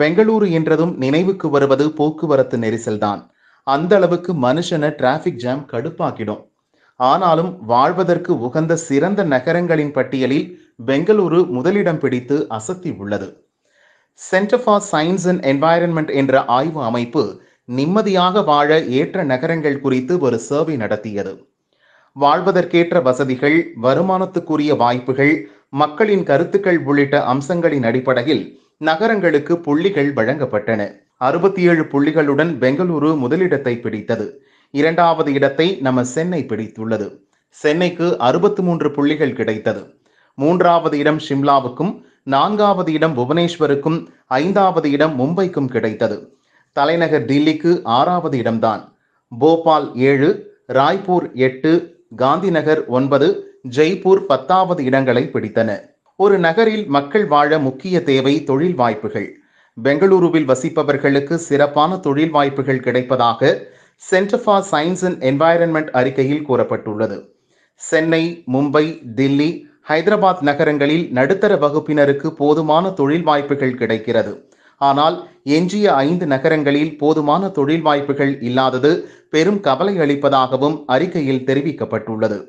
பெங்களூரு என்றதும் நினைவுக்கு வருவது போக்குவரத்து நெரிசல் தான் அந்த அளவுக்கு மனுஷனை டிராஃபிக் ஜாம் கடுப்பாக்கிடும் ஆனாலும் வாழ்வதற்கு உகந்த சிறந்த நகரங்களின் பட்டியலில் பெங்களூரு முதலிடம் பிடித்து அசத்தி உள்ளது centre for science and environment என்ற ஆய்வு அமைப்பு நிம்மதியாக வாழ ஏற்ற நகரங்கள் குறித்து ஒரு சர்வே நடத்தியது வாழ்வதற்கேற்ற வசதிகள் வருமானத்துக்குரிய வாய்ப்புகள் மக்களின் கருத்துக்கள் உள்ளிட்ட அம்சங்களின் அடிப்படையில் நகரங்களுக்கு புள்ளிகள் வழங்கப்பட்டன அறுபத்தி ஏழு புள்ளிகளுடன் பெங்களூரு முதலிடத்தை பிடித்தது இரண்டாவது இடத்தை நம்ம சென்னை பிடித்துள்ளது சென்னைக்கு அறுபத்தி மூன்று புள்ளிகள் கிடைத்தது மூன்றாவது இடம் சிம்லாவுக்கும் நான்காவது இடம் புவனேஸ்வருக்கும் ஐந்தாவது இடம் மும்பைக்கும் கிடைத்தது தலைநகர் டில்லிக்கு ஆறாவது இடம்தான் போபால் ஏழு ராய்ப்பூர் எட்டு காந்திநகர் ஒன்பது ஜெய்ப்பூர் பத்தாவது இடங்களை பிடித்தன ஒரு நகரில் மக்கள் வாழ முக்கிய தேவை தொழில் வாய்ப்புகள் பெங்களூருவில் வசிப்பவர்களுக்கு சிறப்பான தொழில் வாய்ப்புகள் கிடைப்பதாக centre for science and environment அறிக்கையில் கூறப்பட்டுள்ளது சென்னை மும்பை தில்லி ஹைதராபாத் நகரங்களில் நடுத்தர வகுப்பினருக்கு போதுமான தொழில் வாய்ப்புகள் கிடைக்கிறது ஆனால் எஞ்சிய ஐந்து நகரங்களில் போதுமான தொழில் வாய்ப்புகள் இல்லாதது பெரும் கவலை அளிப்பதாகவும் அறிக்கையில் தெரிவிக்கப்பட்டுள்ளது